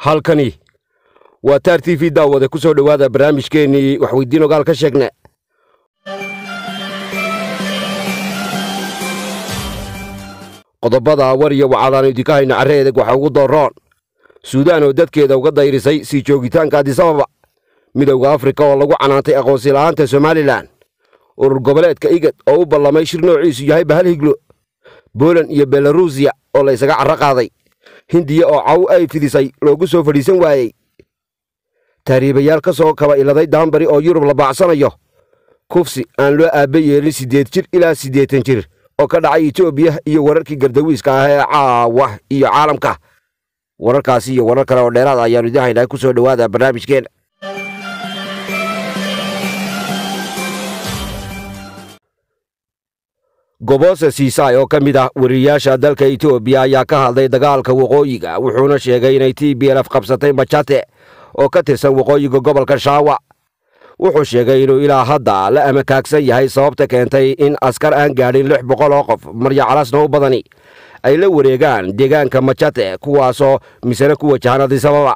halkani waa taar t v daawade ku soo dhowaada barnaamijkeennii waxweydiin ogaal ka sheegna qodobada wariya iyo wacaadaanu idinka hayna carreedag waxaa ugu dooroon suudaan oo dadkeeda uga dayrisay sii joogitaanka adisababa midowda afrika oo lagu canaantay aqoonsila'aanta somalilan urur goboleedka igad oo u ballamay shir noociisu yahay bahal higlo bolan iyo belaruusiya oo la ysaga carro qaaday hindiya oo caw ay fidisay loogu soo fadhiisan waayey tahriibayaal ka soo kaba iladay daanbari oo yurub la baacsanayo kufsi aan loo aabbe yeelin siddeed jir ilaa siddeetan jir oo ka dhacay etoobiya iyo wararkii gardawiiska ah ee caawa iyo caalamka wararkaasi iyo warar kale oo dheeraada ah ayaanu idiin haynaa ku soo dhowaada barnaamijkeena gobose siisay oo ka mid ah weriyayaasha dalka etoobiya ayaa ka hadlay dagaalka waqooyiga wuxuuna sheegay inay t b lf qabsatay majate oo ka tirsan waqooyiga gobolka shaawa wuxuu sheegay inuu ilaa hadda la amakaagsan yahay sababta keentay in askar aan gaadhin lix boqol oo qof marya calasna u badani ay la wareegaan deegaanka majate kuwaasoo misena ku wajahan adisababa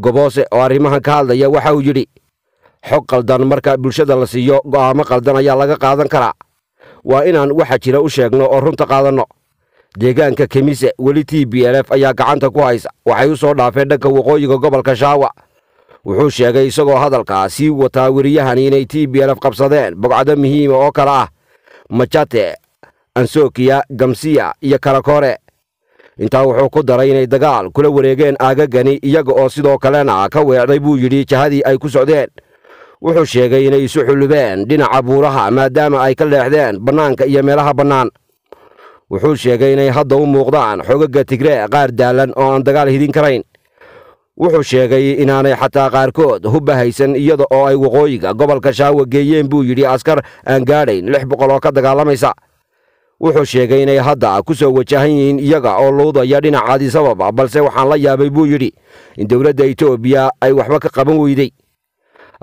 goboose oo arrimahan ka hadlaya waxa uu yidhi xog qaldan marka bulshada la siiyo go'aamo qaldan ayaa laga qaadan karaa waa inaan waxa jira u sheegno oo runta qaadanno deegaanka kemise weli t b l f ayaa gacanta ku haysa waxay u soo dhaafeen dhanka waqooyiga gobolka shaawa wuxuu sheegay isagoo hadalkaa sii wataa weriyahani inay t b lf qabsadeen bogcado muhiima oo kale ah majate ansokiya gamsiya iyo karakore intaa wuxuu ku daray inay dagaal kula wareegeen aagagani iyaga oo sidoo kalena ka weecday buu yidhi jahadii ay ku socdeen wuxuu sheegay inay isu xulubeen dhinaca buuraha maadaama ay ka leexdeen bannaanka iyo meelaha bannaan wuxuu sheegay inay hadda u muuqdaan xogagga tigree qaar daalan oo aan dagaal hidin karayn wuxuu sheegay inaanay xataa qaarkood hubba haysan iyada oo ay waqooyiga gobolka shaawa geeyeen buu yidhi askar aan gaadhayn lix boqol oo ka dagaalamaysa wuxuu sheegay inay hadda ku soo wajahan yihiin iyaga oo luudaya dhinacaadii sababa balse waxaan la yaabay buu yidhi in dowladda etoobiya ay waxba ka qaban weydey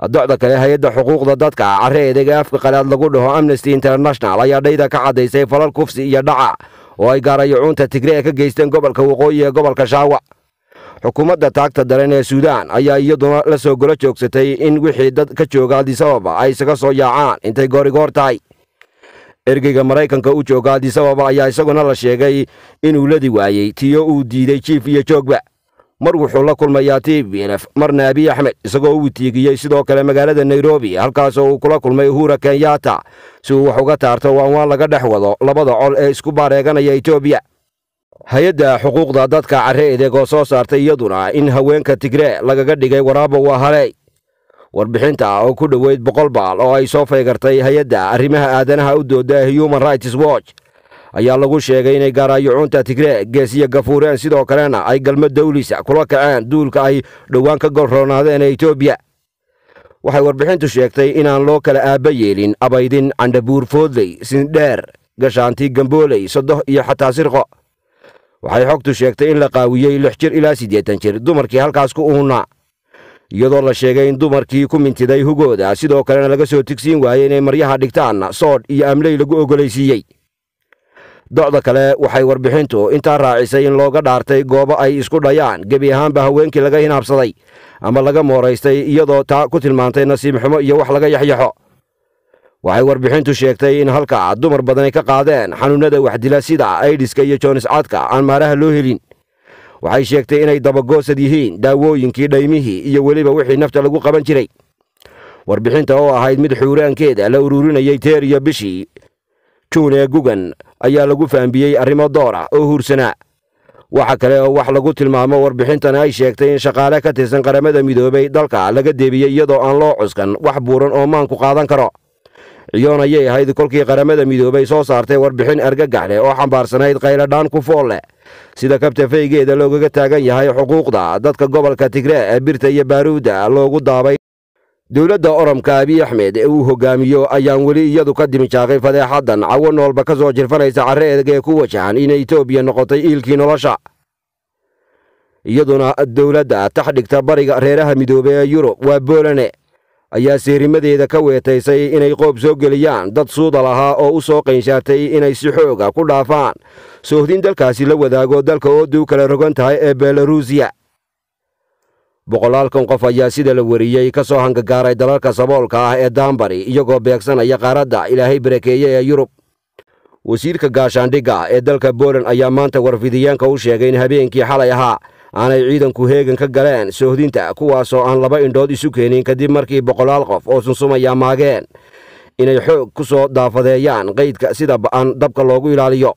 docda kale hay-adda xuquuqda dadka cari eedega afka qalaad lagu dhaho amnesty international ayaa dhayda ka caddaysay falal kufsi iyo dhaca oo ay gaarayacuunta tigre ka geysteen gobolka waqooyi ee gobolka shaawa xukuumadda taagta daran ee suudaan ayaa iyaduna la soo golo joogsatay in wixii dad ka jooga addisababa ay isaga soo yaacaan intay goorigoor tahay ergeyga maraykanka u jooga addisababa ayaa isaguna la sheegay inuu ladi waayey tiyo uu diiday jiif iyo joogba mar wuxuu la kulmayaa t b tvnf marna abiy axmed isagoo u witiigiyey sidoo kale magaalada nairobi halkaasoo uu kula kulmay uhura kenyatta si uu wax uga taarto waanwaan laga dhex wado labada col ee isku baareeganaya etoobiya hay-adda xuquuqda dadka care edeeg oo soo saartay iyaduna in haweenka tigree lagaga dhigay waraabo waa haley warbixinta oo ku dhoweyd boqol baal oo ay soo faygartay hay-adda arrimaha aadanaha u dooda human rights watch ayaa lagu sheegay inay gaaraayucuunta tigre geesiyo gafuureen sidoo kalena ay galmo dawliisa kula kaceen duulka ay dhowaan ka golroonaadeen ee etoobiya waxay warbixintu sheegtay inaan loo kala aabba yeelin abaydin candhabuur foodley sindheer gashaanti gambooley sodoh iyo xataa sirqo waxay xogtu sheegtay in la qaawiyey lix jir ilaa siddeetan jir dumarkii halkaas ku uhunnaa iyadoo la sheegay in dumarkii ku mintiday hugooda sidoo kalena laga soo tigsiin waayey inay maryaha dhigtaan soodh iyo amley lagu ogolaysiiyey docda kale waxay warbixintu intaa raacisay in looga dhaartay goobo ay isku dhayaan gebi ahaanba haweenkii laga hinaabsaday ama laga mooraystay iyadoo taa ku tilmaantay nasiib xumo iyo wax laga yaxyaxo waxay warbixintu sheegtay in halkaa dumar badani ka qaadeen xanuunada waxdila sida aidiska iyo jooniscadka aan maaraha loo helin waxay sheegtay inay dabagoosad yihiin daawooyinkii dhaymihii iyo weliba wixii nafta lagu qaban jiray warbixinta oo ahayd mid xuuraankeeda la uruurinayay teer iyo bishii juune gugan ayaa lagu faambiyey arrimo door ah oo huursanaa waxa kale oo wax lagu tilmaamo warbixintan ay sheegtay in shaqaale ka tirsan qaramada midoobay dalka laga deebiyey iyadoo aan loo cuskan wax buuran oo maanku qaadan karo ciyoon ayay ahayd kolkii qaramada midoobay soo saartay warbixin argagax leh oo xambaarsanayd kayladhaan ku fool leh sida kabtafaygeeda loogaga taagan yahay xuquuqda dadka gobolka tigre ee birta iyo baaruuda loogu daabay dowladda oramka abiy axmed ee uu hogaamiyo ayaan weli iyadu ka dimijaaqay fadeexaddan cawo noolba ka soo jirfanaysa carre edag ee ku wajahan inay etoobiya noqotay iilkii nolosha iyaduna dowladda taxdhigta bariga reeraha midoobe ee yurub waa boolane ayaa seerimadeeda ka weetaysay inay qoob soo geliyaan dad suuda lahaa oo u soo qayinshaatay inay si xooga ku dhaafaan soohdin dalkaasi la wadaago dalka oo duu kala rogan tahay ee belaruusiya boqolaalkan qof ayaa sida la wariyey ka soo hangagaaray dalalka saboolka ah ee daambari iyagoo beegsanaya qaaradda ilaahay barakeeye ee yurub wasiirka gaashaandhigga ee dalka booland ayaa maanta warfidiyeenka u sheegay in habeenkii xalay ahaa aanay ciidanku heegan ka galeen soohdinta kuwaasoo aan laba indhood isu keenin kadib markii boqolaal qof oo sunsumaya maageen inay xoog ku soo daafadeeyaan qaydka sida ba'an dabka loogu ilaaliyo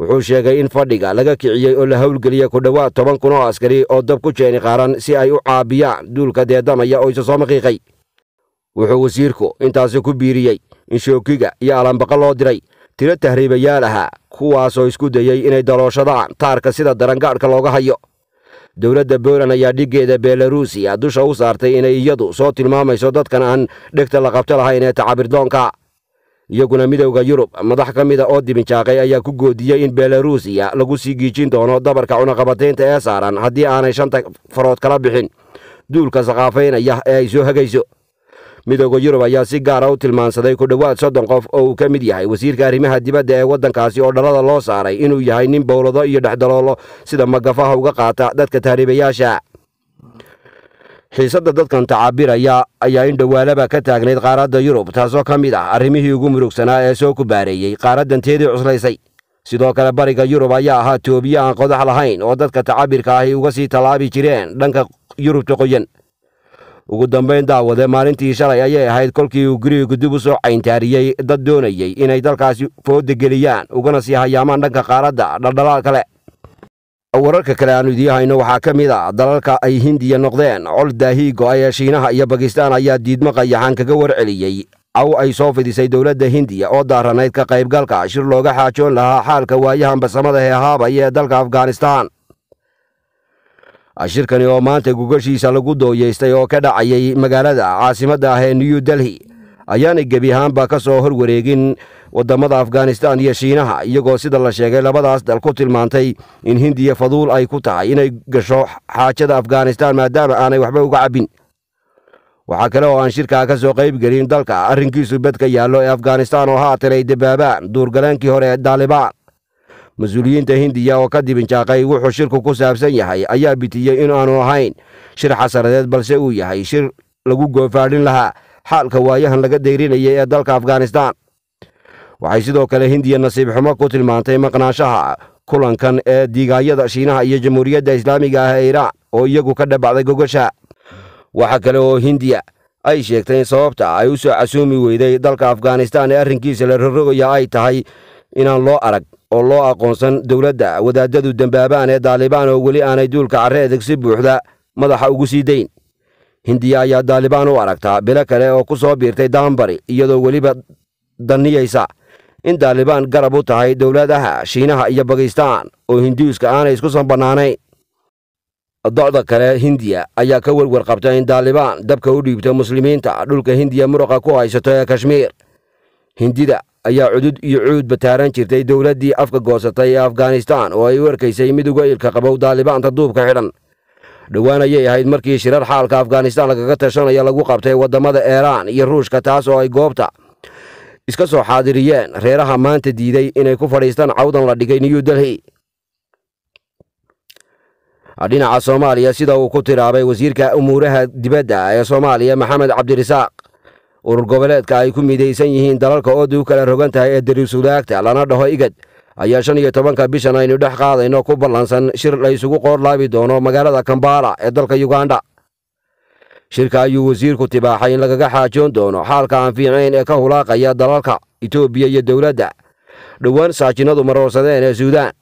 wuxuu sheegay in fadhiga laga kiciyey oo la howlgeliya ku dhowaad toban kun oo askari oo dab ku jeeni qaaran si ay u caabiyaan duulka deedamaya oo isa soo maqiiqay wuxuu wasiirku intaasi ku biiriyey in shookiga iyo alanbaqa loo diray tiro tahriibayaal ahaa kuwaasoo isku dayey inay dalooshadaan taarka sida darangaadhka looga hayo dowladda boland ayaa dhiggeeda belaruusiya dusha u saartay inay iyadu soo tilmaamayso dadkan aan dhegta la qabto lahayn ee tacabirdoonka iyaguna midowda yurub madax ka mida ah oo dibinjaaqay ayaa ku goodiyey in belaruusiya lagu sii giijin doono dabarka cunaqabataynta ee saaran haddii aanay shanta farood kala bixin duulka saqaafaynaya ee ay soo hagayso midowda yurub ayaa si gaara ah u tilmaansaday ku dhowaad soddon qof oo uu ka mid yahay wasiirka arrimaha dibadda ee waddankaasi oo dhalada loo saaray inuu yahay nin bowlado iyo dhexdaloolo sida magafaha uga qaata dadka taariibayaasha xiisadda dadkan tacaabiraya ayaa in dhowaalaba ka taagnayd qaaradda yurub taasoo ka mid ah arrimihii ugu murugsanaa ee soo ku baareeyey qaaraddanteedii cuslaysay sidoo kale bariga yurub ayaa ahaa toobiye aan qodax lahayn oo dadka tacabirka ahy uga sii tallaabi jireen dhanka yurubta qoyan ugu dambayn daawade maalintii shalay ayay ahayd kolkii uu guriga dib u soo cayntaariyey dad doonayey inay dalkaasi foodda geliyaan ugana sii hayaamaan dhanka qaaradda dhaldhalaal kale wararka kale aanu idiin hayno waxaa ka mid a ah dalalka ay hindiya noqdeen col daahiigo ayaa shiinaha iyo bakistaan ayaa diidmo qayaxan kaga warceliyey aw ay soo fidisay dowladda hindiya oo daaranayd ka qaybgalka shir looga xaajoon lahaa xaalka waayahan basamada heehaabaya ee dalka afghanistan shirkani oo maanta gogashiisa lagu dooyeystay oo ka dhacayay magaalada caasimadda ahee ee new delhi ayaanay gebi ahaanba ka soo hor waddamada afghanistan iyo shiinaha iyagoo sida la sheegay labadaas dal ku tilmaantay in hindiya faduul ay ku tahay inay gasho xaajada afghanistan maadaama aanay waxba uga cabbin waxaa kale oo aan shirkaa ka soo qaybgelin dalka arrinkiisu bedka yaallo ee afghanistan oo haatanay dabaabaan duurgaleenkii hore ee daalibaan mas-uuliyiinta hindiya oo ka dibinjaaqay wuxuu shirku ku saabsan yahay ayaa bitiyey in aanu ahayn shir xasaradeed balse uu yahay shir lagu goofaadhin lahaa xaalka waayahan laga deyrinaya ee dalka afghanistan waxay sidoo kale hindiya nasiib xumo ku tilmaantay maqnaanshaha kulankan ee diigaayada shiinaha iyo jamhuuriyadda islaamiga ah ee iiraan oo iyagu ka dhabacday gogosha waxaa kale oo hindiya ay sheegtay in sababta ay u soo casuumi weyday dalka afghanistan ee arrinkiisa la rorogaya ay tahay inaan loo arag oo loo aqoonsan dowladda wadaaddadu dembaabaan ee daalibaan oo weli aanay duulka carre si buuxda madaxa ugu sii dayn hindiya ayaa daalibaan u aragtaa bilo kale oo ku soo biirtay daambari iyadoo weliba danniyaysa in daalibaan garab u tahay dowladaha shiinaha iyo bakistaan oo hinduuska aanay iskusan bannaanayn docda kale hindiya ayaa ka warwar qabta in daalibaan dabka u dhiibta muslimiinta dhulka hindiya muruqa ku haysato ee kashmiir hindida ayaa cudud iyo cuud bataaran jirtay dowladdii afka goosatay ee afghanistan oo ay u arkaysay mid uga ilka qabow daalibaanta duubka xidhan dhowaan ayay ahayd markii shirar xaalka afghanistan lagaga tashanaya lagu qabtay waddamada eraan iyo ruushka taas oo ay goobta iska soo xaadiriyeen reeraha maanta diiday inay ku fadhiistaan cawdan la dhigay new delhi dhinaca soomaaliya sida uu ku tiraabay wasiirka umuuraha dibadda ee soomaaliya maxamed cabdirasaaq urur goboleedka ay ku midaysan yihiin dalalka ooda u kala rogan tahay ee dariisulaagta lana dhaho igad ayaa shan iyo tobanka bishan aynu dhex qaadayno ku ballansan shir la ysugu qoorlaabi doono magaalada kambala ee dalka yuganda shirka ayuu wasiirku tibaaxay in lagaga xaajoon doono xaalka aan fiicayn ee ka hulaaqaya dalalka itoobiya iyo dowladda dhowaan saajinadu maroorsadeen ee suudaan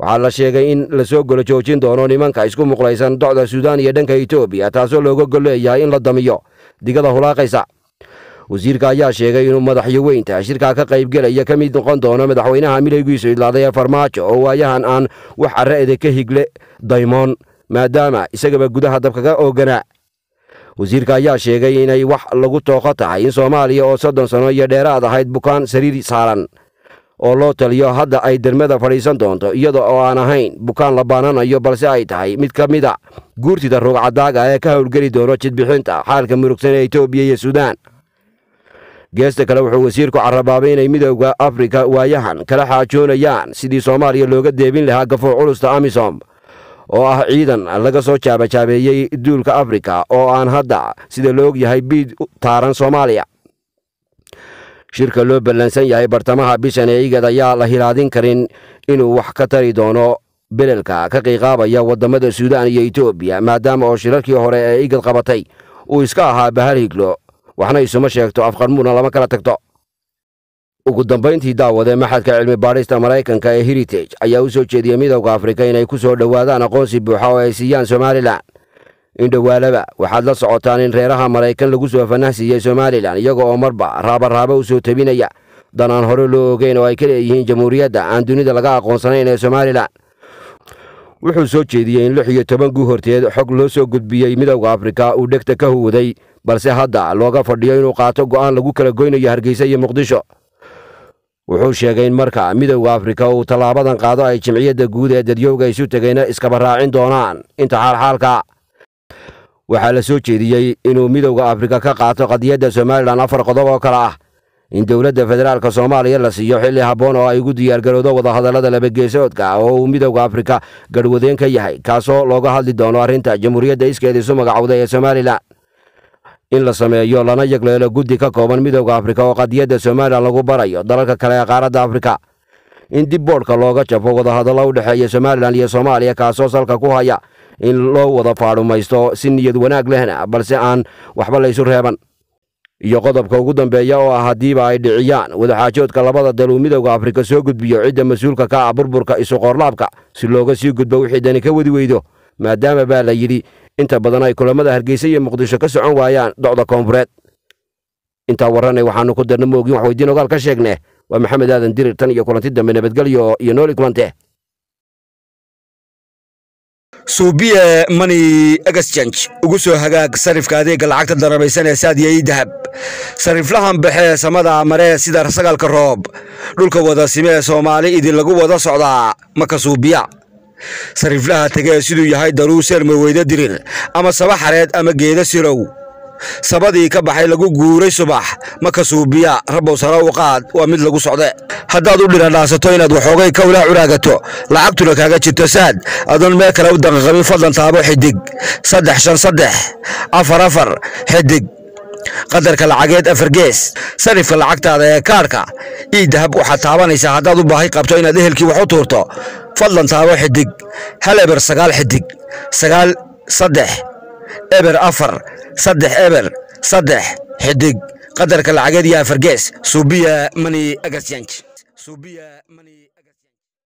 waxaa la sheegay in la soo golo joojin doono nimanka isku muqlaysan docda suudaan iyo dhanka itoobiya taasoo looga golleeyahay in la damiyo digada hulaaqaysa wasiirka ayaa sheegay inuu madaxyo weynta shirkaa ka qaybgelaya ka mid noqon doono madaxweynaha milaygiisu idlaaday ee farmaajo oo waayahan aan wax arra'ede ka higle daymoon maadaama isagaba gudaha dabkaga ooganaa wasiirka ayaa sheegay inay wax lagu tooqo tahay in soomaaliya oo soddon sano iyo dheeraad ahayd bukaan sariir saaran oo loo taliyo hadda ay dermada fadhiisan doonto iyada oo aan ahayn bukaan la baananayo balse ay tahay mid ka mid a ah guurtida ruugcadaaga ah ee ka howlgeli doono jidbixinta xaalka murugsan ee etoobiya iyo suudaan geesta kale wuxuu wasiirku carabaabay inay midowda afrika waayahan kala xaajoonayaan sidii soomaaliya looga deebin lahaa gafoo culusta amisom oo ah ciidan laga soo jaabajaabeeyey duulka afrika oo aan hadda sida loo og yahay biid taaran soomaaliya shirka loo ballansan yahay bartamaha bishan ee igad ayaa la hilaadin karin inuu wax ka tari doono belelka ka qiiqaabaya waddamada suudaan iyo etoobiya maadaama oo shirarkii hore ee igad qabatay uu iska ahaa bahal higlo waxna isuma sheegto afqarmuudna lama kala tagto ugu dambayntii daawadee maxadka cilmi baadhista maraykanka ee heritage ayaa u soo jeediyey midowda afrika inay ku soo dhowaadaan aqoonsi buuxa oo ay siiyaan somalilan in dhowaalaba waxaad la socotaan in reeraha maraykan lagu soo fanah siiyey somalilan iyaga oo marba raabaraaba u soo tebinaya dan aan hore loo ogeyn oo ay ka leeyihiin jamhuuriyadda aan dunida laga aqoonsanayn ee somalilan wuxuu soo jeediyey in lix iyo toban guhorteed xog loo soo gudbiyey midowda afrika uu dhegta ka huwaday balse hadda looga fadhiyo inuu qaato go'aan lagu kala goynayo hargeysa iyo muqdisho wuxuu sheegay in marka midowda afrika uu tallaabadan qaado ay jimciyadda guud ee dadyooga isu tegeyna iskaba raacin doonaan inta xaalxaalka waxaa la soo jeediyey inuu midowda afrika ka qaato qadiyadda somalilan afar qodob oo kale ah in dowladda federaalka soomaaliya la siiyo xilli habboon oo ay ugu diyaargarowdo wadahadallada labageesoodka ah oo uu midowda afrika garhwadeen ka yahay kaasoo looga hadli doono arrinta jamhuuriyadda iskeedii sumagacawda ee somalilan in la sameeyo lana yagleelo guddi ka kooban midowda afrika oo qadiyadda somalilan lagu barayo dalalka kale ee qaaradda afrika in dib boodhka looga jabo wadahadallo u dhexeeya somalilan iyo soomaaliya kaasoo salka ku haya in loo wada faadhumaysto si niyad wanaag lehna balse aan waxba laysu reeban iyo qodobka ugu dambeeya oo ah haddiiba ay dhiciyaan wadaxaajoodka labada dal uu midowda afrika soo gudbiyo cidda mas-uulka ka ah burburka isuqoorlaabka si looga sii gudbo wixii dani ka wadi weydo maadaama baa la yidhi inta badan ay kulammada hargeysa iyo muqdisho ka socon waayaan docda koonfureed intaa warranay waxaannu ku darna moogin wax weydiin ogaal ka sheegnee waa maxamed aadan dirir tan iyo kulanti dambe nabadgelyo iyo nooli kulante suubiye mani egesjanj ugu soo hagaag sarifka adeegga lacagta darabaysan ee saadiyey dahab sariflahan baxee samada maree sida sagaalka roob dhulka wada sime ee soomaali idin lagu wada socdaa maka suubiya sariiflaha tagee siduu yahay daruuseer marweyde dirir ama saba xareed ama geeda sirow sabadii ka baxay lagu guuray subax ma kasuubiya rabow sara u qaad waa mid lagu socde haddaad u dhiradhaasato inaad waxoogay ka kawlaa curaagato lacagtuna kaaga jirto saad adoon meel kale u danqaqabin fadlan taabo xidig saddex shan saddex afar afar xidig qadarka lacageed afar gees sarifka lacagtaada ee kaarhka ii dahab waxaad taabanaysaa haddaad u baahi qabto inaad ehelkii wax u tuurto fadlan taabo xidig hal eber sagaal xidig sagaal saddex eber afar saddex eber saddex xidig qadarka lacageed yaa fargees suubiya mani agasyanj